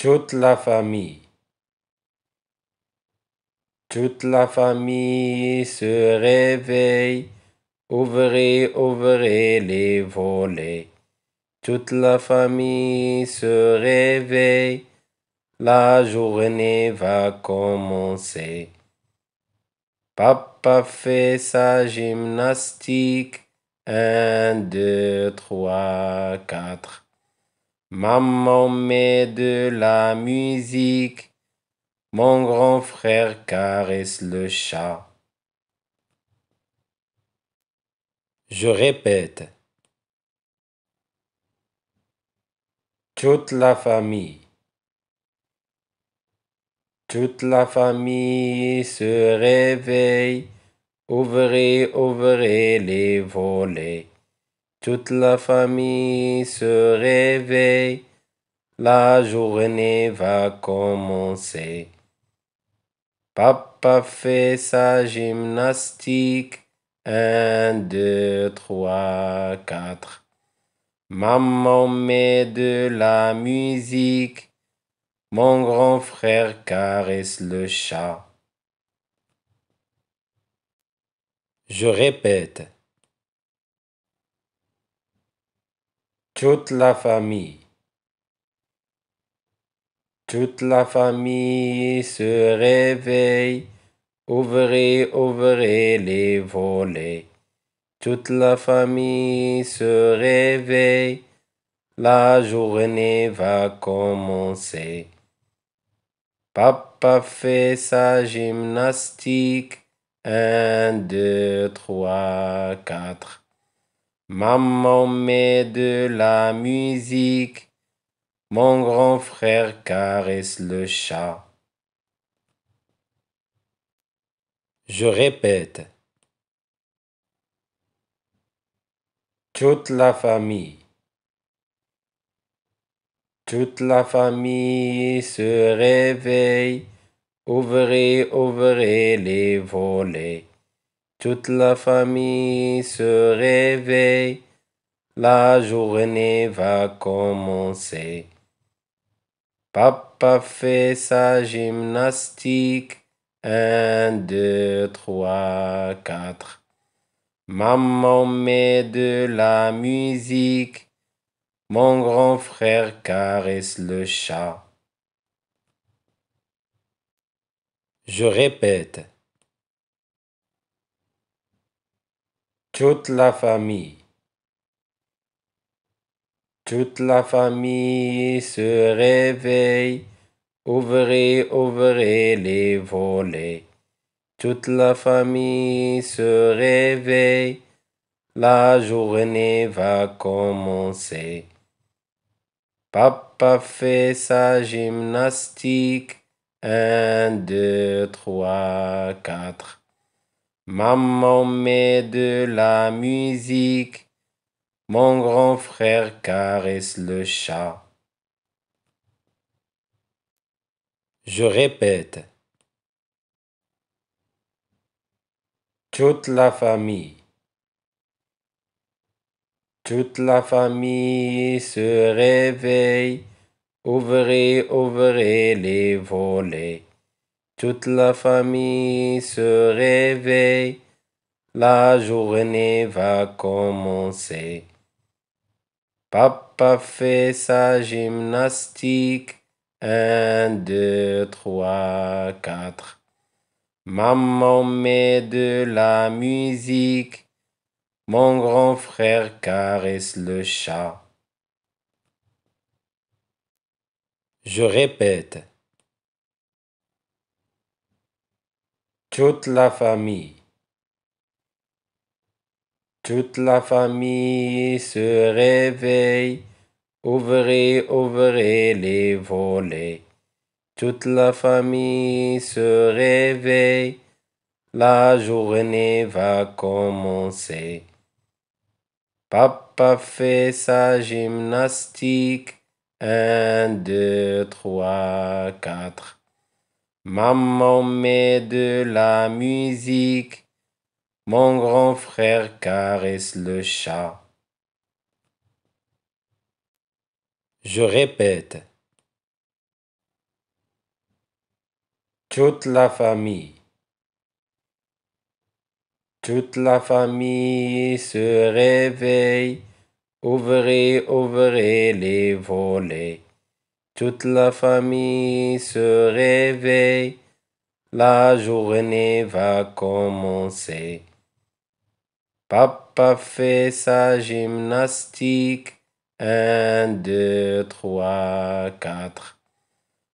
Toute la famille. Toute la famille se réveille. Ouvrez, ouvrez les volets. Toute la famille se réveille. La journée va commencer. Papa fait sa gymnastique. Un, deux, trois, quatre. Maman met de la musique, mon grand frère caresse le chat. Je répète. Toute la famille. Toute la famille se réveille. Ouvrez, ouvrez les volets. Toute la famille se réveille, la journée va commencer. Papa fait sa gymnastique. Un, deux, trois, quatre. Maman met de la musique. Mon grand frère caresse le chat. Je répète. Toute la famille. Toute la famille se réveille. Ouvrez, ouvrez les volets. Toute la famille se réveille. La journée va commencer. Papa fait sa gymnastique. Un, deux, trois, quatre. Maman met de la musique. Mon grand frère caresse le chat. Je répète. Toute la famille. Toute la famille se réveille. Ouvrez, ouvrez les volets. Toute la famille se réveille, la journée va commencer. Papa fait sa gymnastique. Un, deux, trois, quatre. Maman met de la musique. Mon grand frère caresse le chat. Je répète. toute la famille. Toute la famille se réveille, ouvrez, ouvrez les volets. Toute la famille se réveille, la journée va commencer. Papa fait sa gymnastique, un, deux, trois, quatre. Maman met de la musique. Mon grand frère caresse le chat. Je répète. Toute la famille. Toute la famille se réveille. Ouvrez, ouvrez les volets. Toute la famille se réveille. La journée va commencer. Papa fait sa gymnastique. Un, deux, trois, quatre. Maman met de la musique. Mon grand frère caresse le chat. Je répète. Toute la famille. Toute la famille se réveille. Ouvrez, ouvrez les volets. Toute la famille se réveille. La journée va commencer. Papa fait sa gymnastique. Un, deux, trois, quatre. Maman met de la musique. Mon grand frère caresse le chat. Je répète. Toute la famille. Toute la famille se réveille. Ouvrez, ouvrez les volets. Toute la famille se réveille. La journée va commencer. Papa fait sa gymnastique. Un, deux, trois, quatre.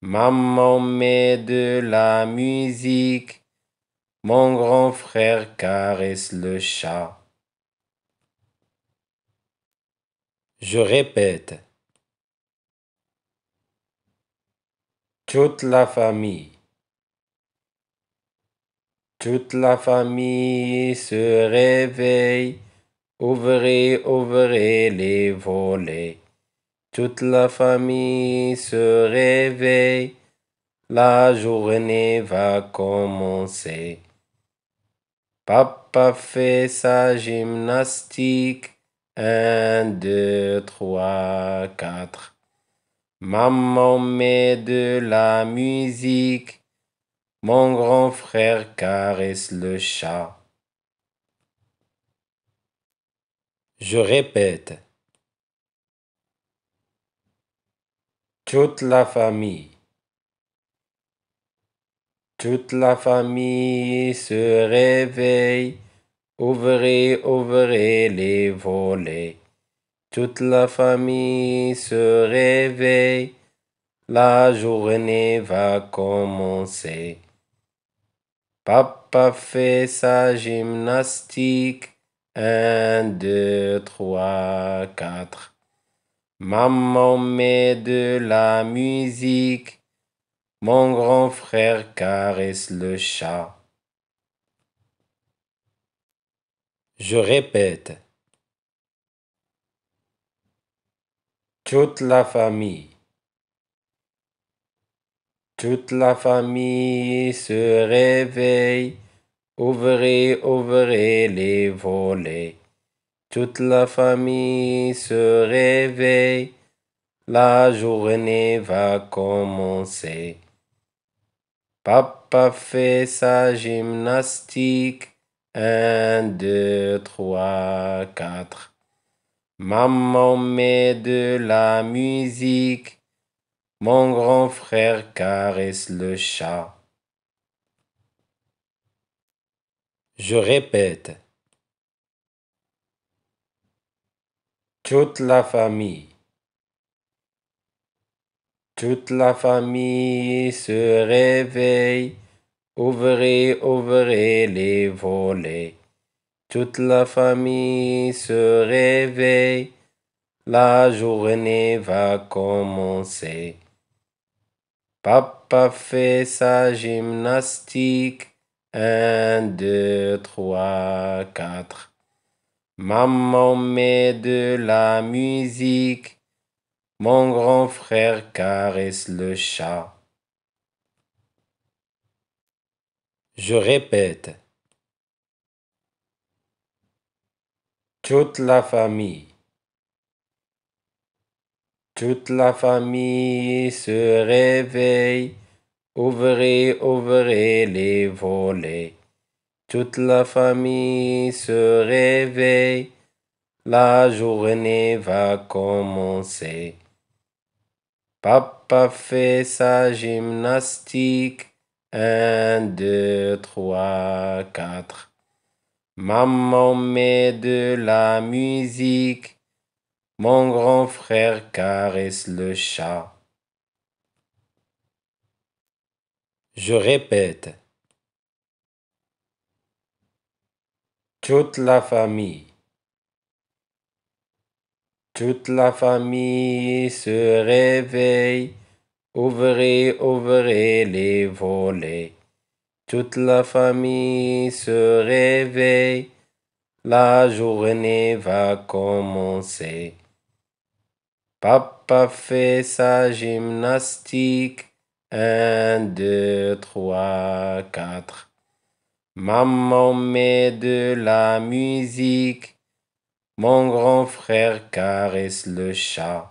Maman met de la musique. Mon grand frère caresse le chat. Je répète. Toute la famille. Toute la famille se réveille. Ouvrez, ouvrez les volets. Toute la famille se réveille. La journée va commencer. Papa fait sa gymnastique. Un, deux, trois, quatre. Maman met de la musique. Mon grand frère caresse le chat. Je répète. Toute la famille. Toute la famille se réveille. Ouvrez, ouvrez les volets. Toute la famille se réveille. La journée va commencer. Papa fait sa gymnastique. Un, deux, trois, quatre. Maman met de la musique. Mon grand frère caresse le chat. Je répète. Toute la famille. Toute la famille se réveille. Ouvrez, ouvrez les volets. Toute la famille se réveille. La journée va commencer. Papa fait sa gymnastique. Un, deux, trois, quatre. Maman met de la musique, mon grand frère caresse le chat. Je répète. Toute la famille. Toute la famille se réveille. Ouvrez, ouvrez les volets. Toute la famille se réveille, la journée va commencer. Papa fait sa gymnastique. Un, deux, trois, quatre. Maman met de la musique. Mon grand frère caresse le chat. Je répète. Toute la famille. Toute la famille se réveille. Ouvrez, ouvrez les volets. Toute la famille se réveille. La journée va commencer. Papa fait sa gymnastique. Un, deux, trois, quatre. Maman met de la musique, mon grand frère caresse le chat. Je répète. Toute la famille. Toute la famille se réveille. Ouvrez, ouvrez les volets. Toute la famille se réveille, la journée va commencer. Papa fait sa gymnastique, un, deux, trois, quatre. Maman met de la musique, mon grand frère caresse le chat.